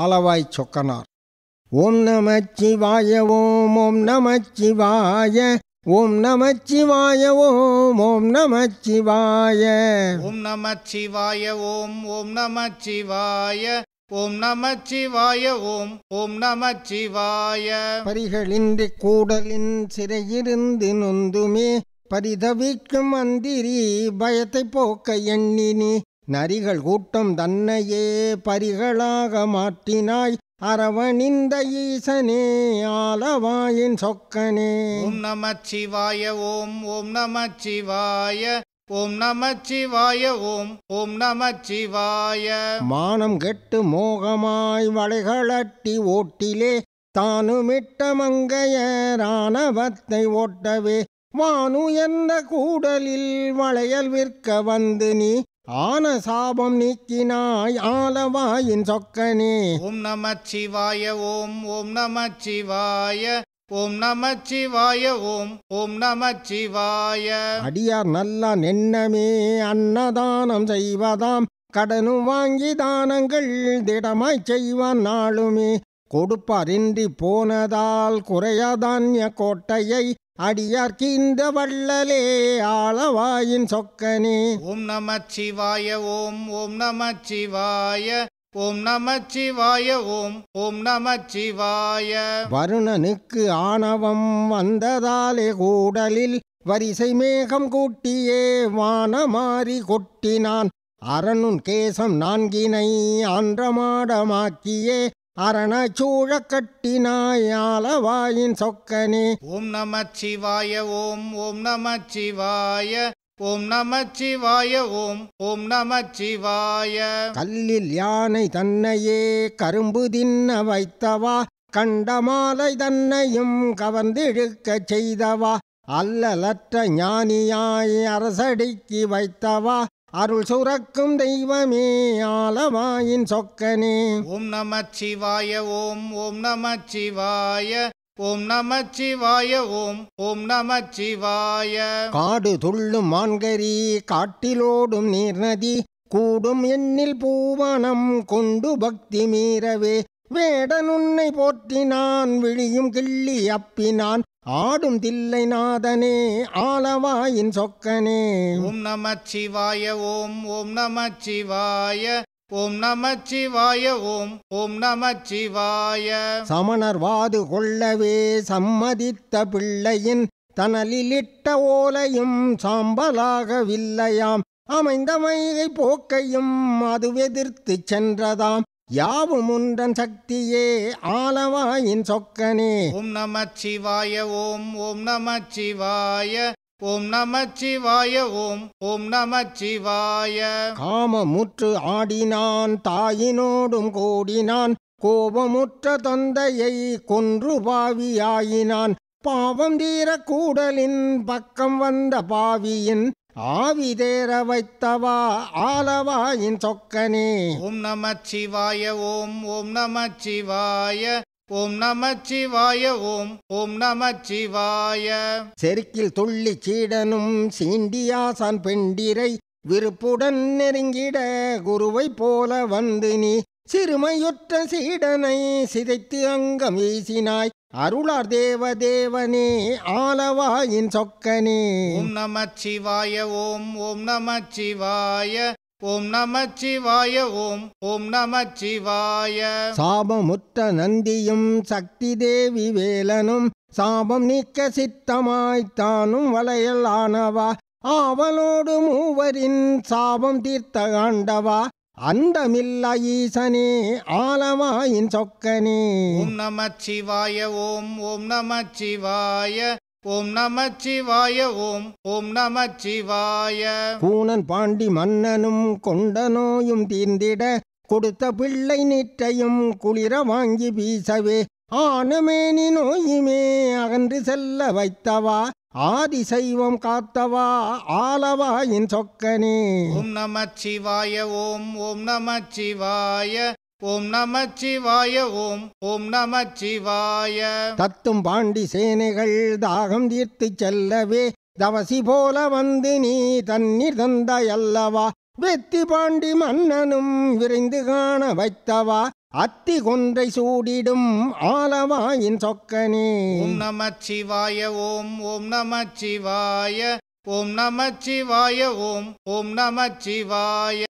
ஆலவாய் சொக்கனார் ஓம் நம சிவாய ஓம் ஓம் நம சிவாய ஓம் நம சிவாய ஓம் ஓம் நம சிவாய ஓம் நம சிவாய ஓம் ஓம் நம சிவாய ஓம் நம சிவாய ஓம் ஓம் நம சிவாய பரிகளின்றி கூடலின் சிறையிருந்து நொந்துமே பரிதவிக்கும் மந்திரி பயத்தை போக்க எண்ணினி நரிகள் கூட்டம் தன்னையே பரிகளாக மாற்றினாய் அரவணிந்த ஈசனே ஆலவாயின் சொக்கனே ஓம் நம சிவாய ஓம் ஓம் நம சிவாய ஓம் நம சிவாய ஓம் ஓம் நம சிவாய மானம் கெட்டு மோகமாய் வளைகளட்டி ஓட்டிலே தானுமிட்ட மங்கைய மங்கையரானவத்தை ஓட்டவே வானு எந்த கூடலில் வளையல் விற்க வந்து நீ ஆன சாபம் நீக்கினாய் ஆலவாயின் சொக்கனே ஓம் நம சிவாய ஓம் ஓம் நம சிவாய ஓம் நம சிவாய ஓம் ஓம் நம சிவாய அடியார் நல்ல நென்னமே அன்னதானம் செய்வதாம் கடனும் வாங்கி தானங்கள் திடமாய் செய்வான் நாளுமே கொடுப்பாரின்றி போனதால் குறையாதான்ய கோட்டையை அடியார்க்கு இந்த வள்ளலே ஆளவாயின் சொக்கனே ஓம் நம சிவாய ஓம் ஓம் நம சிவாய ஓம் நம சிவாய ஓம் ஓம் நம சிவாய வருணனுக்கு ஆணவம் வந்ததாலே கூடலில் வரிசை மேகம் கூட்டியே வானமாறி கொட்டினான் அரணுன் கேசம் நான்கினை ஆன்றமாடமாக்கியே அரணச்சூழக்கட்டினாயாலவாயின் சொக்கனே ஓம் நம சிவாய ஓம் ஓம் நம சிவாய ஓம் நம சிவாய ஓம் ஓம் நம சிவாய கல்லில் யானை தன்னையே கரும்பு தின்ன வைத்தவா கண்ட மாலை தன்னையும் கவர்ந்திழுக்க செய்தவா அல்லலற்ற ஞானியாய் அரசடிக்கு வைத்தவா அருள் சுரக்கும் தெய்வமே ஆலவாயின் சொக்கனே ஓம் நம சிவாய ஓம் ஓம் நம சிவாய ஓம் நம சிவாய ஓம் ஓம் நம சிவாய காடு துள்ளும் மான்கரி காட்டிலோடும் நீர்நதி கூடும் எண்ணில் பூவனம் கொண்டு பக்தி மீறவே வேடனுன்னை போற்றினான் விழியும் கிள்ளி அப்பினான் ஆடும் தில்லை நாதனே ஆலவாயின் சொக்கனே ஓம் நம சிவாய ஓம் ஓம் நம சிவாய ஓம் நம சிவாய ஓம் ஓம் நம சிவாய சமணர் வாது கொள்ளவே சம்மதித்த பிள்ளையின் தனலிலிட்ட ஓலையும் சாம்பலாக வில்லையாம் அமைந்த மைகை போக்கையும் அது எதிர்த்து சென்றதாம் யாவும் உண்டன் சக்தியே ஆலவாயின் சொக்கனே ஓம் நம சிவாய ஓம் ஓம் நம சிவாய ஓம் நம சிவாய ஓம் ஓம் நம சிவாய காமமுற்று ஆடினான் தாயினோடும் கூடினான் கோபமுற்ற தந்தையை கொன்று பாவியாயினான் பாவம் தீர கூடலின் பக்கம் வந்த பாவியின் ஆவிதேர வைத்தவா ஆலவாயின் சொக்கனே ஓம் நம சிவாய ஓம் ஓம் நம சிவாய ஓம் நம சிவாய ஓம் ஓம் நம சிவாய செருக்கில் துள்ளி சீடனும் சீண்டியாசான் பெண்டிரை விருப்புடன் நெருங்கிட குருவை போல வந்து நீ சிறுமையுற்ற சீடனை சிதைத்து அங்கம் வீசினாய் அருளார் தேவ தேவனே ஆலவாயின் சொக்கனே ஓம் நம சிவாய ஓம் ஓம் நம சிவாய ஓம் நம சிவாய ஓம் ஓம் நம சிவாய சாபமுற்ற நந்தியும் சக்தி தேவி வேலனும் சாபம் நீக்க சித்தமாய்த்தானும் வளையல் ஆனவா ஆவலோடு மூவரின் சாபம் தீர்த்த ஆண்டவா அந்தமில்லா ஈசனே ஆலமாயின் சொக்கனே ஓம் நம சிவாய ஓம் ஓம் நம சிவாய ஓம் நம சிவாய ஓம் ஓம் நம சிவாய கூணன் பாண்டி மன்னனும் கொண்ட நோயும் தீர்ந்திட கொடுத்த பிள்ளை நீற்றையும் குளிர வாங்கி வீசவே ஆனமேனி நோயுமே அகன்று செல்ல வைத்தவா ஆதிசைவம் காத்தவா ஆலவா என் சொக்கனே ஓம் நம சிவாய ஓம் ஓம் நம சிவாய ஓம் நம சிவாய ஓம் ஓம் நம சிவாய தத்தும் பாண்டி சேனைகள் தாகம் தீர்த்து செல்லவே தவசி போல வந்து நீ தண்ணீர் தந்தாயல்லவா வெத்தி பாண்டி மன்னனும் விரைந்து காண வைத்தவா அத்தி கொன்றை சூடிடும் ஆலவாயின் சொக்கனே ஓம் நம சிவாய ஓம் ஓம் நம சிவாய ஓம் நம சிவாய ஓம் ஓம் நம சிவாய